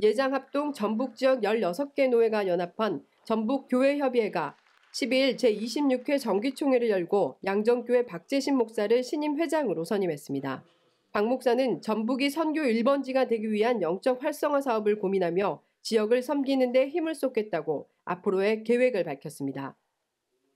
예장합동 전북 지역 16개 노회가 연합한 전북교회협의회가 12일 제26회 정기총회를 열고 양정교회 박재신 목사를 신임 회장으로 선임했습니다. 박 목사는 전북이 선교 1번지가 되기 위한 영적 활성화 사업을 고민하며 지역을 섬기는 데 힘을 쏟겠다고 앞으로의 계획을 밝혔습니다.